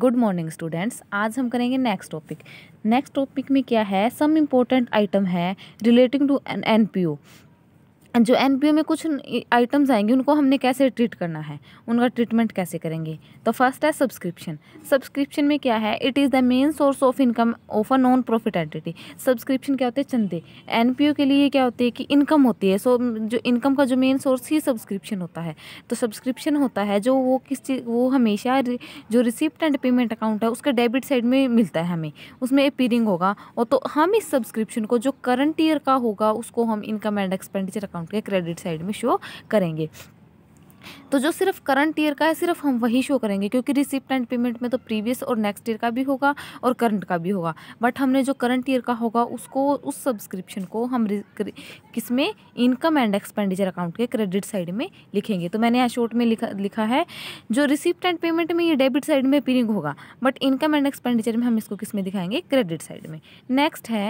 Good morning students आज हम करेंगे नेक्स्ट टॉपिक नेक्स्ट टॉपिक में क्या है सम इम्पोर्टेंट आइटम है relating to N N P O जो एन में कुछ आइटम्स आएंगे उनको हमने कैसे ट्रीट करना है उनका ट्रीटमेंट कैसे करेंगे तो फर्स्ट है सब्सक्रिप्शन सब्सक्रिप्शन में क्या है it is the main source of income of a non profit entity subscription क्या होते हैं चंदे एन के लिए क्या होती है कि इनकम होती है सो so, जो इनकम का जो मेन सोर्स ही सब्सक्रिप्शन होता है तो सब्सक्रिप्शन होता है जो वो किस चीज़ वो हमेशा जो रिसिप्ट एंड पेमेंट अकाउंट है उसके डेबिट साइड में मिलता है हमें उसमें अपीरिंग होगा और तो हम इस सब्सक्रिप्शन को जो करंट ईयर का होगा उसको हम income and expenditure account account के क्रेडिट साइड में शो करेंगे तो जो सिर्फ करंट ईयर का है सिर्फ हम वही शो करेंगे क्योंकि रिसिप्ट एंड पेमेंट में तो प्रीवियस और नेक्स्ट ईयर का भी होगा और करंट का भी होगा बट हमने जो करंट ईयर का होगा उसको उस सब्सक्रिप्शन को हम किस में इनकम एंड एक्सपेंडिचर अकाउंट के क्रेडिट साइड में लिखेंगे तो मैंने यहाँ शॉर्ट में लिखा लिखा है जो रिसिप्ट एंड पेमेंट में ये डेबिट साइड में अपीरिंग होगा बट इनकम एंड एक्सपेंडिचर में हम इसको किस में दिखाएंगे क्रेडिट साइड में नेक्स्ट है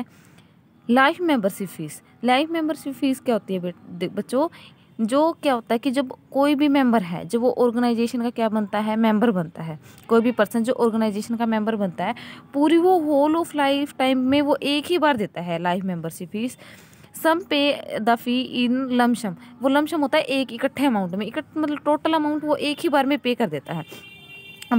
life membership fees life membership fees क्या होती है बच्चों जो क्या होता है कि जब कोई भी मेंबर है जब वो ऑर्गेनाइजेशन का क्या बनता है मेंबर बनता है कोई भी पर्सन जो ऑर्गेनाइजेशन का मेंबर बनता है पूरी वो होल ऑफ लाइफ टाइम में वो एक ही बार देता है लाइफ मेंबरशिप फीस सम पे द फी इन लमशम वो लमशम होता है एक इकट्ठे अमाउंट में इकट्ठ मतलब टोटल अमाउंट वो एक ही बार में पे कर देता है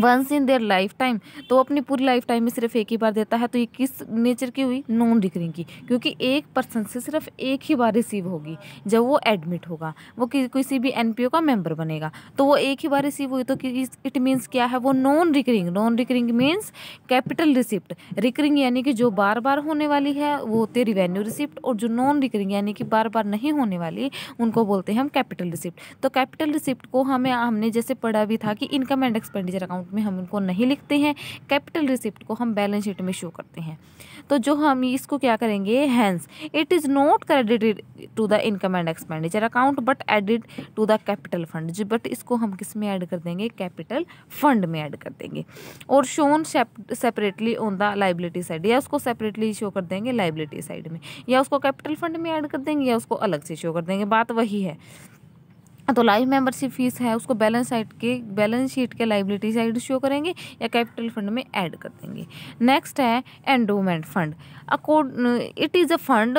once in their life time तो अपनी पूरी लाइफ टाइम में सिर्फ एक ही बार देता है तो ये किस नेचर की हुई नॉन रिकरिंग की क्योंकि एक पर्सन से सिर्फ एक ही बार रिसीव होगी जब वो एडमिट होगा वो किसी भी ओ का मेंबर बनेगा तो वो एक ही बार रिसीव हुई तो इट मीन्स क्या है वो non recurring non recurring means capital receipt recurring यानी कि जो बार बार होने वाली है वो होती है रिवेन्यू रिसिप्ट और जो नॉन रिकरिंग यानी कि बार बार नहीं होने वाली उनको बोलते हैं हम कैपिटल रिसिप्ट तो कैपिटल रिसिप्ट को हमें हमने जैसे पढ़ा भी था कि income and expenditure account account में हम उनको नहीं लिखते हैं कैपिटल रिसिप्ट को हम बैलेंस शीट में शो करते हैं तो जो हम इसको क्या करेंगे hence it is not credited to the income and expenditure account but added to the capital fund जी बट इसको हम किस में ऐड कर देंगे कैपिटल फंड में ऐड कर देंगे और shown separately on the liability side या उसको सेपरेटली शो कर देंगे लाइबिलिटी साइड में या उसको कैपिटल फंड में ऐड कर देंगे या उसको अलग से शो कर देंगे बात वही है हाँ, तो लाइफ मेंबरशिप फीस है उसको बैलेंस साइड के बैलेंस शीट के लाइबिलिटी साइड शो करेंगे या कैपिटल फंड में ऐड कर देंगे नेक्स्ट है endowment fund accord it is a fund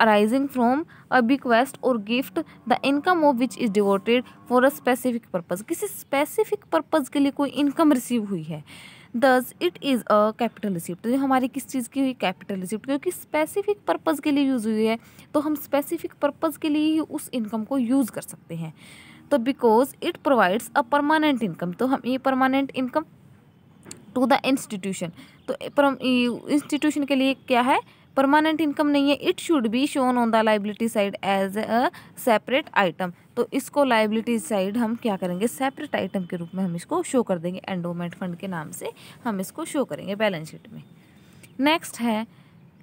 arising from a bequest और gift the income of which is devoted for a specific purpose किसी specific purpose के लिए कोई इनकम रिसीव हुई है thus it is a capital receipt तो ये हमारी किस चीज़ की हुई कैपिटल रिसिप्ट क्योंकि स्पेसिफिक पर्पज़ के लिए यूज़ हुई है तो हम स्पेसिफिक पर्पज़ के लिए ही उस इनकम को यूज़ कर सकते हैं तो because it provides a permanent income तो हम ये permanent income to the institution तो इंस्टीट्यूशन के लिए क्या है परमानेंट इनकम नहीं है it should be shown on the liability side as a separate item तो इसको लाइबिलिटी साइड हम क्या करेंगे सेपरेट आइटम के रूप में हम इसको शो कर देंगे एंडोमेंट फंड के नाम से हम इसको शो करेंगे बैलेंस शीट में नेक्स्ट है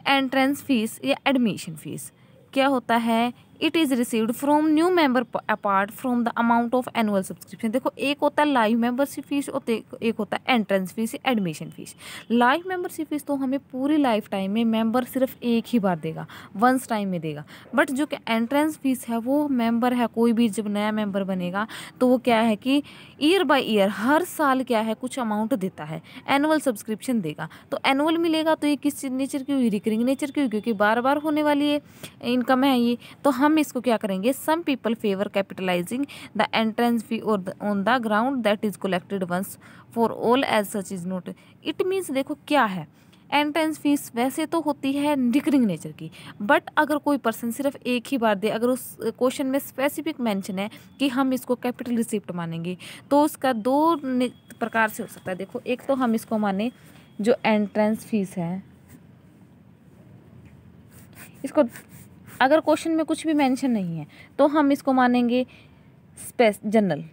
एंट्रेंस फीस या एडमिशन फीस क्या होता है it is received from new member apart from the amount of annual subscription देखो एक होता है लाइव मेंबरशिप फीस और एक होता है entrance fees admission fees life membership fees तो हमें पूरी लाइफ टाइम में मेंबर सिर्फ एक ही बार देगा वंस टाइम में देगा बट जो कि एंट्रेंस फीस है वो मेंबर है कोई भी जब नया मेंबर बनेगा तो वो क्या है कि ईयर बाय ईयर हर साल क्या है कुछ अमाउंट देता है एनुअल सब्सक्रिप्शन देगा तो एनुअल मिलेगा तो ये किस नेचर की हुई रिकरिंग नेचर की हुई क्योंकि बार बार होने वाली है इनकम है ये तो हम हम इसको क्या करेंगे some people favour capitalising the entrance fee और on the ground that is collected once for all as such is not it means देखो क्या है एंट्रेंस फीस वैसे तो होती है रिकरिंग नेचर की बट अगर कोई पर्सन सिर्फ एक ही बार दे अगर उस क्वेश्चन में स्पेसिफिक मेंशन है कि हम इसको कैपिटल रिसिप्ट मानेंगे तो उसका दो प्रकार से हो सकता है देखो एक तो हम इसको माने जो एंट्रेंस फीस है इसको अगर क्वेश्चन में कुछ भी मेंशन नहीं है तो हम इसको मानेंगे स्पेस जनरल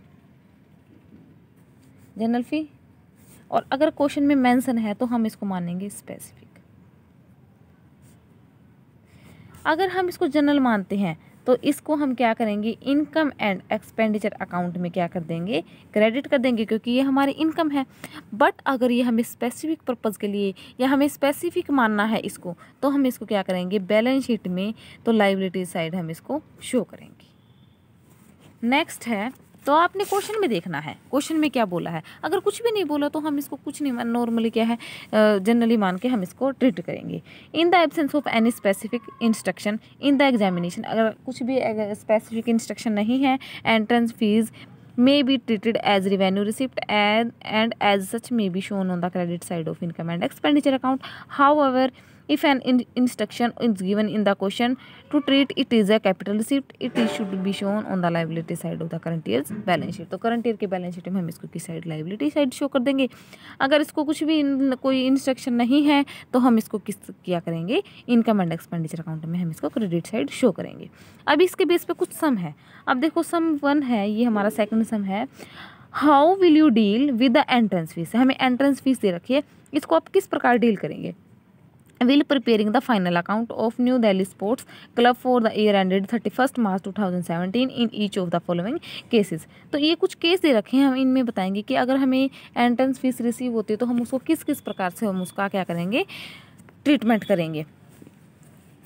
जनरल फी और अगर क्वेश्चन में मेंशन है तो हम इसको मानेंगे स्पेसिफिक अगर हम इसको जनरल मानते हैं तो इसको हम क्या करेंगे इनकम एंड एक्सपेंडिचर अकाउंट में क्या कर देंगे क्रेडिट कर देंगे क्योंकि ये हमारी इनकम है बट अगर ये हमें स्पेसिफिक पर्पज़ के लिए या हमें स्पेसिफिक मानना है इसको तो हम इसको क्या करेंगे बैलेंस शीट में तो लाइबिलिटी साइड हम इसको शो करेंगे नेक्स्ट है तो आपने क्वेश्चन में देखना है क्वेश्चन में क्या बोला है अगर कुछ भी नहीं बोला तो हम इसको कुछ नहीं नॉर्मली क्या है जनरली मान के हम इसको ट्रीट करेंगे in the absence of any specific instruction in the examination अगर कुछ भी स्पेसिफिक इंस्ट्रक्शन नहीं है entrance fees may be treated as revenue receipt and as such may be shown on the credit side of income and expenditure account how however if an instruction is given in the question to treat it is a capital receipt it is should be shown on the liability side of the current year balance sheet तो current year के balance sheet में हम इसको किस side liability side show कर देंगे अगर इसको कुछ भी कोई इंस्ट्रक्शन नहीं है तो हम इसको किस क्या करेंगे इनकम एंड एक्सपेंडिचर अकाउंट में हम इसको क्रेडिट साइड शो करेंगे अब इसके बेस पर कुछ सम है अब देखो सम वन है ये हमारा सेकंड सम है how will you deal with the entrance fees हमें एंट्रेंस फीस दे रखिए इसको आप किस प्रकार डील करेंगे will preparing the final account of New Delhi Sports Club for the year ended two March 2017 in each of the following cases तो ये कुछ केस दे रखे हैं हम इनमें बताएंगे कि अगर हमें एंट्रेंस फीस रिसीव होती है तो हम उसको किस किस प्रकार से हम उसका क्या करेंगे ट्रीटमेंट करेंगे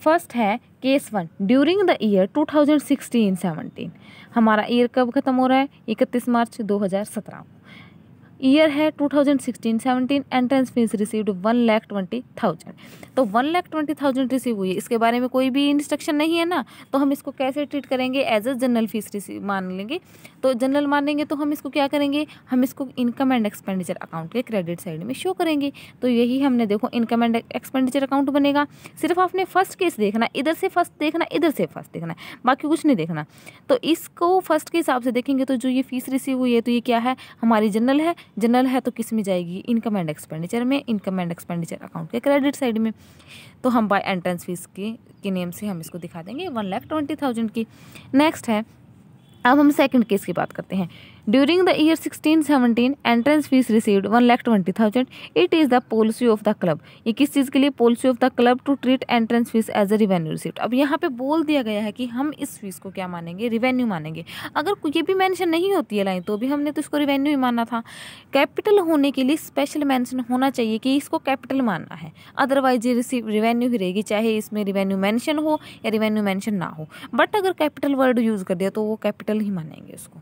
फर्स्ट है case one during the year 2016-17 हमारा ईयर कब खत्म हो रहा है इकतीस मार्च 2017 ईयर है 2016 17 entrance fees received one lakh twenty thousand तो one lakh twenty thousand receive हुई है इसके बारे में कोई भी इंस्ट्रक्शन नहीं है ना तो हम इसको कैसे ट्रीट करेंगे as a general fees receive मान लेंगे तो जनरल मानेंगे तो हम इसको क्या करेंगे हम इसको इनकम एंड एक्सपेंडिचर अकाउंट के क्रेडिट साइड में शो करेंगे तो यही हमने देखो इनकम एंड एक्सपेंडिचर अकाउंट बनेगा सिर्फ आपने फर्स्ट केस देखना इधर से फर्स्ट देखना इधर से फर्स्ट देखना बाकी कुछ नहीं देखना तो इसको फर्स्ट के हिसाब से देखेंगे तो जो ये फीस रिसीव हुई है तो ये क्या है हमारी जनरल है जनरल है तो किस में जाएगी इनकम एंड एक्सपेंडिचर में इनकम एंड एक्सपेंडिचर अकाउंट के क्रेडिट साइड में तो हम बाय एंट्रेंस फीस के के नेम से हम इसको दिखा देंगे वन लाख ट्वेंटी थाउजेंड की नेक्स्ट है अब हम सेकंड केस की बात करते हैं During the year 1617, entrance fees received one lakh twenty thousand it is the policy of the club ये किस चीज़ के लिए policy of the club to treat entrance fees as a revenue received. अब यहाँ पे बोल दिया गया है कि हम इस फीस को क्या मानेंगे रिवेन्यू मानेंगे अगर ये भी मैंशन नहीं होती है लाइन तो भी हमने तो इसको रिवेन्यू ही माना था कैपिटल होने के लिए स्पेशल मैंशन होना चाहिए कि इसको कैपिटल मानना है अदरवाइज ये receive रिवेन्यू ही रहेगी चाहे इसमें रिवेन्यू मैंशन हो या रिवेन्यू मैंशन ना हो बट अगर कैपिटल वर्ड यूज़ कर दिया तो वो कैपिटल ही मानेंगे उसको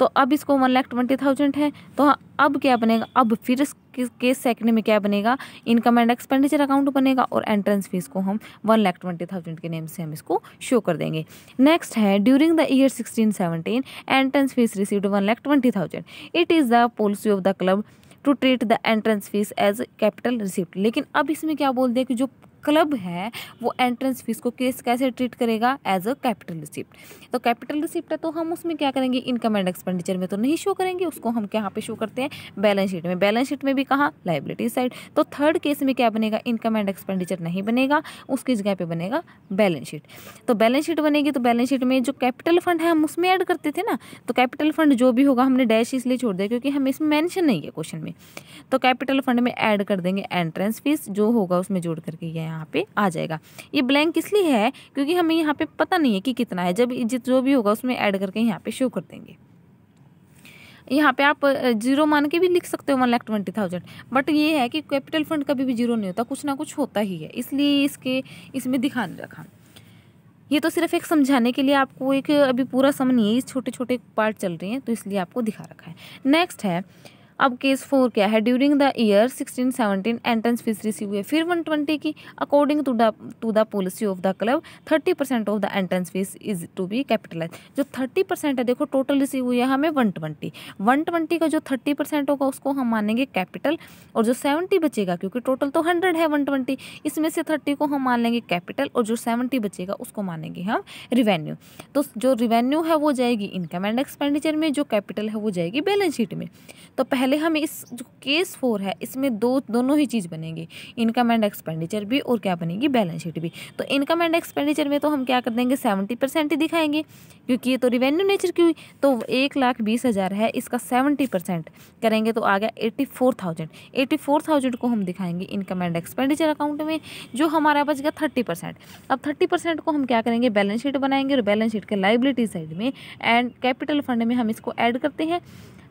तो अब इसको वन लाख ट्वेंटी थाउजेंड है तो हाँ, अब क्या बनेगा अब फिर के सेकंड में क्या बनेगा इनकम एंड एक्सपेंडिचर अकाउंट बनेगा और एंट्रेंस फीस को हम वन लाख ट्वेंटी थाउजेंड के नेम से हम इसको शो कर देंगे नेक्स्ट है during the year sixteen seventeen entrance fees received one lakh twenty thousand it is the policy of the club to treat the entrance fees as capital receipt लेकिन अब इसमें क्या बोल दिया कि जो क्लब है वो एंट्रेंस फीस को केस कैसे ट्रीट करेगा एज अ कैपिटल रिसिप्ट तो कैपिटल रिसिप्ट है तो हम उसमें क्या करेंगे इनकम एंड एक्सपेंडिचर में तो नहीं शो करेंगे उसको हम क्या यहाँ पे शो करते हैं बैलेंस शीट में बैलेंस शीट में भी कहा लाइबिलिटी साइड तो थर्ड केस में क्या बनेगा इनकम एंड एक्सपेंडिचर नहीं बनेगा उसकी जगह पर बनेगा बैलेंस शीट तो बैलेंस शीट बनेगी तो बैलेंस शीट में जो कैपिटल फंड है हम उसमें ऐड करते थे ना तो कैपिटल फंड जो भी होगा हमने डैश इसलिए छोड़ दिया क्योंकि हम इसमें मैंशन नहीं है क्वेश्चन में तो कैपिटल फंड में एड कर देंगे एंट्रेंस फीस जो होगा उसमें जोड़ करके यहाँ यहाँ पे आ जाएगा ये ब्लैंक इसलिए है क्योंकि हमें यहाँ पे पता नहीं है कि कितना है जब जित जो भी होगा उसमें ऐड करके यहाँ पे शो कर देंगे यहाँ पे आप जीरो मान के भी लिख सकते हो one lakh twenty thousand but ये है कि कैपिटल फंड कभी भी जीरो नहीं होता कुछ ना कुछ होता ही है इसलिए इसके इसमें दिखा नहीं रखा ये तो सिर्फ एक समझाने के लिए आपको एक अभी पूरा समझ नहीं है इस छोटे छोटे पार्ट चल रहे हैं तो इसलिए आपको दिखा रखा है नेक्स्ट है अब केस फोर क्या है during the year seventeen entrance fees receive हुई फिर 120 की according to the to the policy of the club 30 percent of the entrance fees is to be capitalise जो 30 परसेंट है देखो टोटल रिसीव हुई है हमें 120 120 का जो 30 परसेंट होगा उसको हम मानेंगे कैपिटल और जो 70 बचेगा क्योंकि टोटल तो हंड्रेड है वन इसमें से थर्टी को हम मान लेंगे कैपिटल और जो सेवेंटी बचेगा उसको मानेंगे हम रिवेन्यू तो जो रिवेन्यू है वो जाएगी इनकम एंड एक्सपेंडिचर में जो कैपिटल है वो जाएगी बैलेंस शीट में तो पहले पहले हम इस जो केस फोर है इसमें दो दोनों ही चीज़ बनेंगे इनकम एंड एक्सपेंडिचर भी और क्या बनेगी बैलेंस शीट भी तो इनकम एंड एक्सपेंडिचर में तो हम क्या कर देंगे सेवेंटी परसेंट ही दिखाएंगे क्योंकि ये तो रिवेन्यू नेचर की हुई तो एक लाख बीस हज़ार है इसका सेवेंटी परसेंट करेंगे तो आ गया eighty four thousand eighty four thousand को हम दिखाएंगे इनकम एंड एक्सपेंडिचर अकाउंट में जो हमारा बच गया थर्टी परसेंट अब थर्टी परसेंट को हम क्या करेंगे बैलेंस शीट बनाएंगे और बैलेंस शीट के लाइबिलिटी साइड में एंड कैपिटल फंड में हम इसको ऐड करते हैं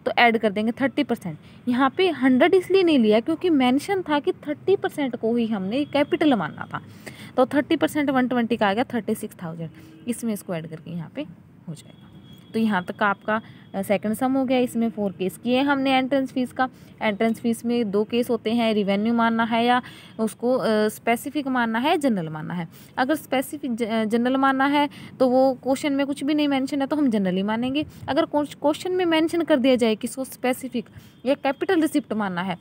तो ऐड कर देंगे थर्टी परसेंट यहाँ पे हंड्रेड इसलिए नहीं लिया क्योंकि मेंशन था कि थर्टी परसेंट को ही हमने कैपिटल मानना था तो थर्टी परसेंट वन ट्वेंटी का आ गया थर्टी सिक्स थाउजेंड इसमें इसको ऐड करके यहाँ पे हो जाएगा तो यहाँ तक आपका सेकंड सम हो गया इसमें फोर केस किए हमने एंट्रेंस फीस का एंट्रेंस फीस में दो केस होते हैं रिवेन्यू मानना है या उसको स्पेसिफिक मानना है जनरल मानना है अगर स्पेसिफिक जनरल मानना है तो वो क्वेश्चन में कुछ भी नहीं मैंशन है तो हम जनरली मानेंगे अगर क्वेश्चन में मैंशन कर दिया जाए कि इसको स्पेसिफिक या कैपिटल रिसिप्ट मानना है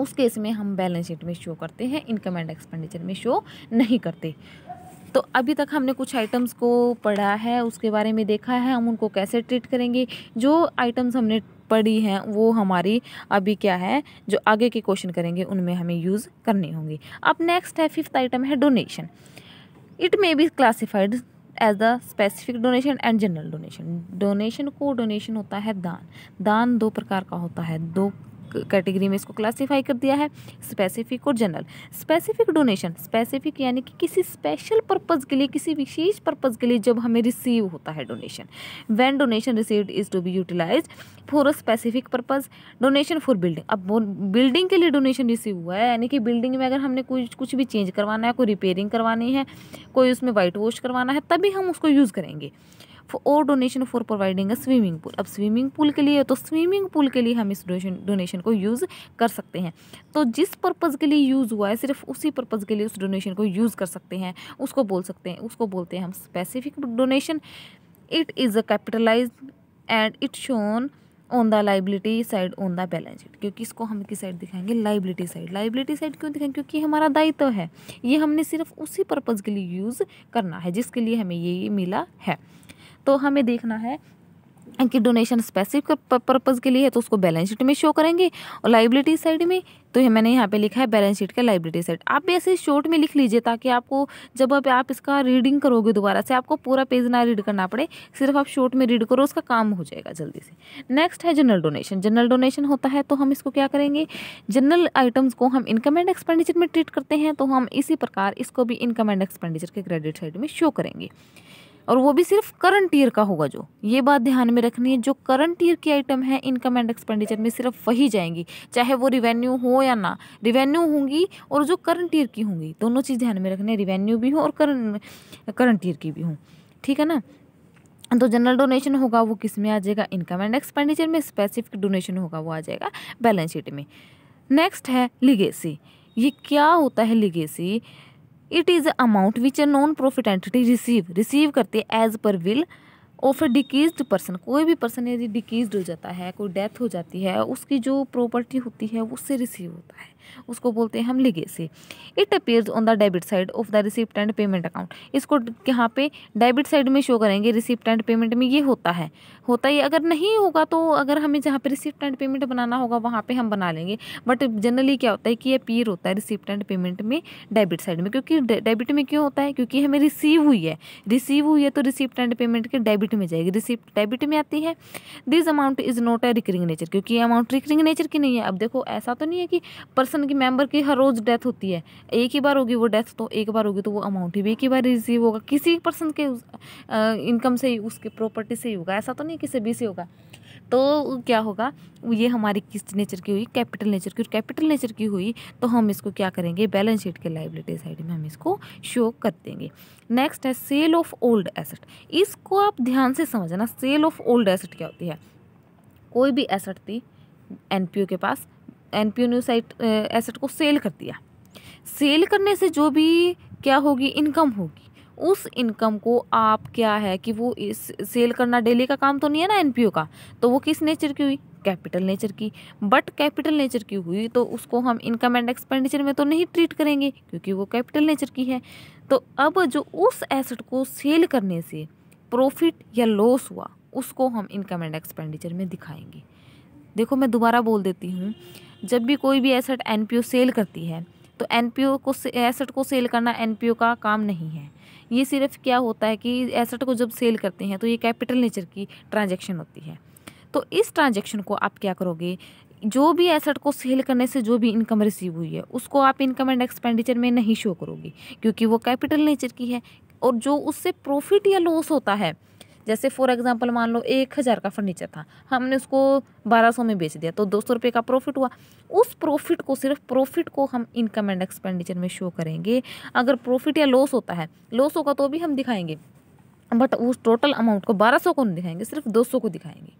उस केस में हम बैलेंस शीट में शो करते हैं इनकम एंड एक्सपेंडिचर में शो नहीं करते तो अभी तक हमने कुछ आइटम्स को पढ़ा है उसके बारे में देखा है हम उनको कैसे ट्रीट करेंगे जो आइटम्स हमने पढ़ी हैं वो हमारी अभी क्या है जो आगे के क्वेश्चन करेंगे उनमें हमें यूज़ करनी होंगे अब नेक्स्ट है फिफ्थ आइटम है donation it may be classified as the specific donation and general donation donation को डोनेशन होता है दान दान दो प्रकार का होता है दो कैटेगरी में इसको क्लासीफाई कर दिया है स्पेसिफिक और जनरल स्पेसिफिक डोनेशन स्पेसिफिक यानी कि किसी स्पेशल पर्पज़ के लिए किसी विशेष पर्पज़ के लिए जब हमें रिसीव होता है donation when donation receive is to be utilise for a specific purpose donation for building अब बिल्डिंग के लिए डोनेशन रिसीव हुआ है यानी कि बिल्डिंग में अगर हमने कुछ कुछ भी चेंज करवाना है कोई रिपेयरिंग करवानी है कोई उसमें वाइट वॉश करवाना है तभी हम उसको यूज़ करेंगे और donation for providing a swimming pool अब स्विमिंग पूल के लिए तो स्विमिंग पूल के लिए हम इस डोनेशन को यूज़ कर सकते हैं तो जिस पर्पज़ के लिए यूज़ हुआ है सिर्फ उसी पर्पज़ के लिए उस डोनेशन को यूज़ कर सकते हैं उसको बोल सकते हैं उसको बोलते हैं हम specific donation it is a capitalise and it shown on the liability side on the balance sheet क्योंकि इसको हम किस साइड दिखाएंगे लाइबिलिटी साइड लाइबिलिटी साइड क्यों दिखाएंगे क्योंकि हमारा दायित्व तो है ये हमने सिर्फ उसी पर्पज़ के लिए यूज़ करना है जिसके लिए हमें ये मिला है तो हमें देखना है कि डोनेशन स्पेसिफिक पर्पज़ के लिए है तो उसको बैलेंस शीट में शो करेंगे और लाइबिलिटी साइड में तो ये मैंने यहाँ पे लिखा है बैलेंस शीट का लाइबिलिटी साइड आप भी ऐसे शॉर्ट में लिख लीजिए ताकि आपको जब आप, आप इसका रीडिंग करोगे दोबारा से आपको पूरा पेज ना रीड करना पड़े सिर्फ आप शॉर्ट में रीड करो उसका काम हो जाएगा जल्दी से नेक्स्ट है जनरल डोनेशन जनरल डोनेशन होता है तो हम इसको क्या करेंगे जनरल आइटम्स को हम इनकम एंड एक्सपेंडिचर में ट्रीट करते हैं तो हम इसी प्रकार इसको भी इनकम एंड एक्सपेंडिचर के क्रेडिट साइड में शो करेंगे और वो भी सिर्फ करंट ईयर का होगा जो ये बात ध्यान में रखनी है जो करंट ईयर की आइटम है इनकम एंड एक्सपेंडिचर में सिर्फ वही जाएंगी चाहे वो रिवेन्यू हो या ना रिवेन्यू होंगी और जो करंट ईयर की होंगी दोनों चीज़ ध्यान में रखनी है रिवेन्यू भी हो और करंट करंट ईयर की भी हो ठीक है ना तो जनरल डोनेशन होगा वो किस में आ जाएगा इनकम एंड एक्सपेंडिचर में स्पेसिफिक डोनेशन होगा वो आ जाएगा बैलेंस शीट में नेक्स्ट है लिगेसी ये क्या होता है legacy it is amount which a non profit entity receive receive करते as per will of a डिकीज पर्सन कोई भी पर्सन यदि डिकीज हो जाता है कोई डेथ हो जाती है उसकी जो प्रॉपर्टी होती है उससे रिसीव होता है उसको बोलते हैं हम legacy it appears on the debit side of the receipt and payment account इसको यहाँ पे डेबिट साइड में शो करेंगे रिसिप्ट एंड पेमेंट में ये होता है होता है अगर नहीं होगा तो अगर हमें जहाँ पे रिसिप्ट एंड पेमेंट बनाना होगा वहाँ पे हम बना लेंगे बट जनरली क्या होता है कि अपेयर होता है रिसिप्ट एंड पेमेंट में डेबिट साइड में क्योंकि डेबिट में क्यों होता है क्योंकि हमें रिसीव हुई है रिसीव हुई है तो रिसिप्ट एंड पेमेंट के डेबिट में जाएगी रिसिप्ट डेबिट में आती है this amount is not a recurring nature क्योंकि अमाउंट रिकरिंग नेचर की नहीं है अब देखो ऐसा तो नहीं है कि पर्सन पर्सन की मेंबर की हर रोज़ डेथ होती है एक ही बार होगी वो डेथ तो एक बार होगी तो वो अमाउंट ही भी एक ही बार रिसीव होगा किसी पर्सन के इनकम से ही उसके प्रॉपर्टी से ही होगा ऐसा तो नहीं कि सभी से होगा तो क्या होगा ये हमारी किस नेचर की हुई कैपिटल नेचर की और कैपिटल नेचर की हुई तो हम इसको क्या करेंगे बैलेंस शीट के लाइबिलिटी साइड में हम इसको शो कर देंगे नेक्स्ट है सेल ऑफ ओल्ड एसेट इसको आप ध्यान से समझना सेल ऑफ ओल्ड एसेट क्या होती है कोई भी एसेट थी एनपीओ के पास एन साइट एसेट को सेल कर दिया सेल करने से जो भी क्या होगी इनकम होगी उस इनकम को आप क्या है कि वो इस सेल करना डेली का काम तो नहीं है ना एनपीओ का तो वो किस नेचर की हुई कैपिटल नेचर की बट कैपिटल नेचर की हुई तो उसको हम इनकम एंड एक्सपेंडिचर में तो नहीं ट्रीट करेंगे क्योंकि वो कैपिटल नेचर की है तो अब जो उस एसेट को सेल करने से प्रॉफिट या लॉस हुआ उसको हम इनकम एंड एक्सपेंडिचर में दिखाएंगे देखो मैं दोबारा बोल देती हूँ जब भी कोई भी एसेट एन सेल करती है तो एन को एसेट को सेल करना एन का काम नहीं है ये सिर्फ क्या होता है कि एसेट को जब सेल करते हैं तो ये कैपिटल नेचर की ट्रांजेक्शन होती है तो इस ट्रांजेक्शन को आप क्या करोगे जो भी एसेट को सेल करने से जो भी इनकम रिसीव हुई है उसको आप इनकम एंड एक्सपेंडिचर में नहीं शो करोगे क्योंकि वो कैपिटल नेचर की है और जो उससे प्रॉफिट या लॉस होता है जैसे फॉर एग्जांपल मान लो एक हज़ार का फर्नीचर था हमने उसको बारह सौ में बेच दिया तो दो सौ रुपये का प्रॉफिट हुआ उस प्रॉफिट को सिर्फ प्रॉफिट को हम इनकम एंड एक्सपेंडिचर में शो करेंगे अगर प्रॉफिट या लॉस होता है लॉस होगा तो भी हम दिखाएंगे बट उस टोटल अमाउंट को बारह सौ को नहीं दिखाएंगे सिर्फ दो सौ को दिखाएंगे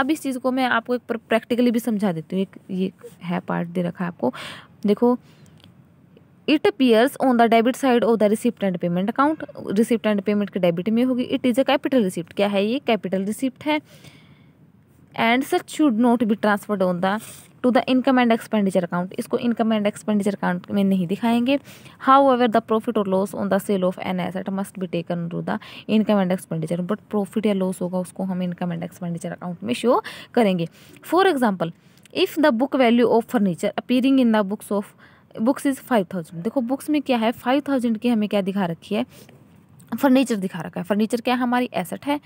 अब इस चीज़ को मैं आपको एक प्रैक्टिकली भी समझा देती हूँ एक ये है पार्ट दे रखा है आपको देखो it appears on the debit side of the receipt and payment account receipt and payment के डेबिट में होगी it is a capital receipt क्या है ये कैपिटल रिसिप्ट है and such should not be transferred on the to the income and expenditure account इसको income and expenditure account में नहीं दिखाएंगे हाउ एवर द प्रॉफिट और loss on the sale of an asset must be taken to the income and expenditure but profit या loss होगा उसको हम income and expenditure account में शो करेंगे for example if the book value of furniture appearing in the books of books is five thousand देखो books में क्या है फाइव थाउजेंड की हमें क्या दिखा रखी है फर्नीचर दिखा रखा है फर्नीचर क्या हमारी एसेट है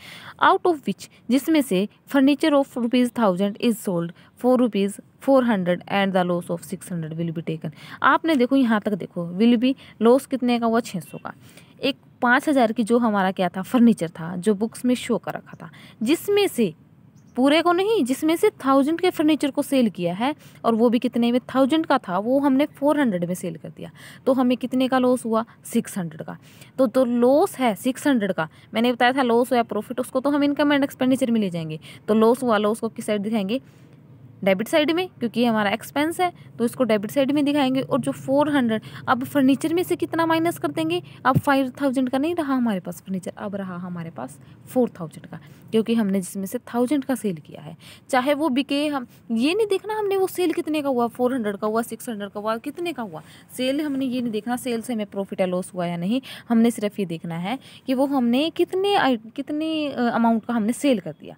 आउट ऑफ विच जिसमें से furniture of rupees thousand is sold for rupees four hundred and the loss of six hundred will be taken आपने देखो यहाँ तक देखो विल बी लॉस कितने का हुआ छः सौ का एक पाँच हज़ार की जो हमारा क्या था फर्नीचर था जो बुक्स में शो कर रखा था जिसमें से पूरे को नहीं जिसमें से थाउजेंड के फर्नीचर को सेल किया है और वो भी कितने में थाउजेंड का था वो हमने फोर हंड्रेड में सेल कर दिया तो हमें कितने का लॉस हुआ सिक्स हंड्रेड का तो तो लॉस है सिक्स हंड्रेड का मैंने बताया था लॉस हुआ प्रॉफिट उसको तो हम इनकम एंड एक्सपेंडिचर में ले जाएंगे तो लॉस हुआ लॉस को किस साइड दिखाएंगे डेबिट साइड में क्योंकि ये हमारा एक्सपेंस है तो इसको डेबिट साइड में दिखाएंगे और जो फोर हंड्रेड अब फर्नीचर में से कितना माइनस कर देंगे अब फाइव थाउजेंड का नहीं रहा हमारे पास फर्नीचर अब रहा हमारे पास फोर थाउजेंड का क्योंकि हमने जिसमें से थाउजेंड का सेल किया है चाहे वो बिके हम ये नहीं देखना हमने वो सेल कितने का हुआ फोर हंड्रेड का हुआ सिक्स हंड्रेड का हुआ कितने का हुआ सेल हमने ये नहीं देखना सेल से हमें प्रॉफिट या लॉस हुआ या नहीं हमने सिर्फ ये देखना है कि वो हमने कितने कितने अमाउंट का हमने सेल कर दिया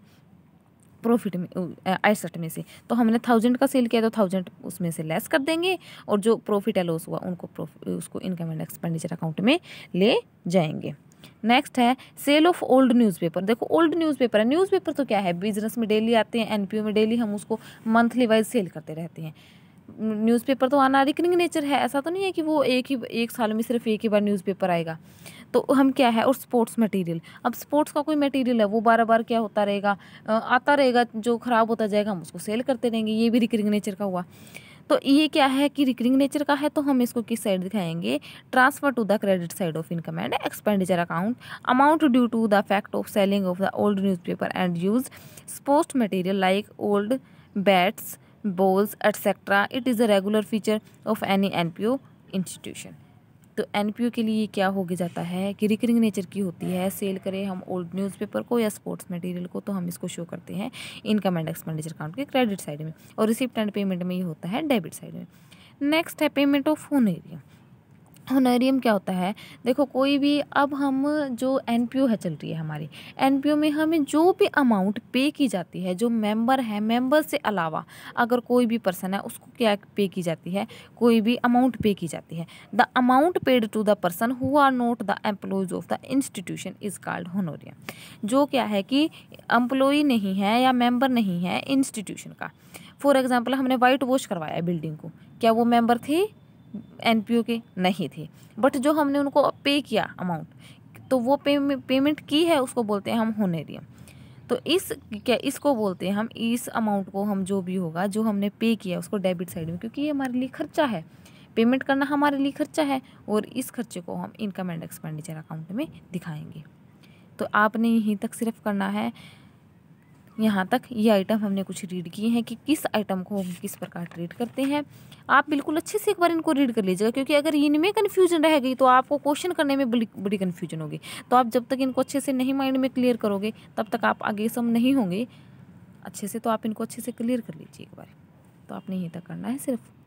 प्रॉफिट में एसेट में से तो हमने थाउजेंड का सेल किया तो थाउजेंड उसमें से लेस कर देंगे और जो प्रॉफिट या लॉस हुआ उनको उसको इनकम एंड एक्सपेंडिचर अकाउंट में ले जाएंगे नेक्स्ट है सेल ऑफ ओल्ड न्यूज़पेपर देखो ओल्ड न्यूज़पेपर है न्यूज़पेपर तो क्या है बिजनेस में डेली आते हैं एनपीओ में डेली हम उसको मंथली वाइज सेल करते रहते हैं न्यूज़पेपर तो आना रिकनिंग नेचर है ऐसा तो नहीं है कि वो एक ही एक साल में सिर्फ एक ही बार न्यूज़पेपर आएगा तो हम क्या है और स्पोर्ट्स मटेरियल अब स्पोर्ट्स का कोई मटेरियल है वो बार बार क्या होता रहेगा आता रहेगा जो ख़राब होता जाएगा हम उसको सेल करते रहेंगे ये भी रिकरिंग नेचर का हुआ तो ये क्या है कि रिकरिंग नेचर का है तो हम इसको किस साइड दिखाएंगे transfer to the credit side of income and expenditure account amount due to the fact of selling of the old newspaper and use sports material like old bats balls etcetera it is a regular feature of any o institution तो एन के लिए क्या हो जाता है कि recurring nature की होती है सेल करें हम ओल्ड न्यूज़पेपर को या स्पोर्ट्स मटेरियल को तो हम इसको शो करते हैं इनकम एंड एक्सपेंडिचर अकाउंट के क्रेडिट साइड में और रिसिप्ट एंड पेमेंट में ये होता है डेबिट साइड में नेक्स्ट है payment of phone area honorarium क्या होता है देखो कोई भी अब हम जो एन पी ओ है चल रही है हमारी एन पी ओ में हमें जो भी अमाउंट पे की जाती है जो मेंबर है मेंबर से अलावा अगर कोई भी पर्सन है उसको क्या पे की जाती है कोई भी अमाउंट पे की जाती है the amount paid to the person who are not the employees of the institution is called honorarium जो क्या है कि एम्प्लॉय नहीं है या मेम्बर नहीं है इंस्टीट्यूशन का फॉर एग्ज़ाम्पल हमने वाइट वॉश करवाया बिल्डिंग को क्या वो मेम्बर थे एन के नहीं थे बट जो हमने उनको पे किया अमाउंट तो वो पे पेमेंट की है उसको बोलते हैं हम होनेरियम तो इस क्या इसको बोलते हैं हम इस अमाउंट को हम जो भी होगा जो हमने पे किया उसको डेबिट साइड में क्योंकि ये हमारे लिए खर्चा है पेमेंट करना हमारे लिए खर्चा है और इस खर्चे को हम इनकम एंड एक्सपेंडिचर अकाउंट में दिखाएंगे तो आपने यहीं तक सिर्फ करना है यहाँ तक ये आइटम हमने कुछ रीड किए हैं कि किस आइटम को हम किस प्रकार ट्रीट करते हैं आप बिल्कुल अच्छे से एक बार इनको रीड कर लीजिएगा क्योंकि अगर इनमें कन्फ्यूजन रह गई तो आपको क्वेश्चन करने में बड़ी बड़ी कन्फ्यूजन होगी तो आप जब तक इनको अच्छे से नहीं माइंड में क्लियर करोगे तब तक आप आगे सम नहीं होंगे अच्छे से तो आप इनको अच्छे से क्लियर कर लीजिए एक बार तो आपने यहीं तक करना है सिर्फ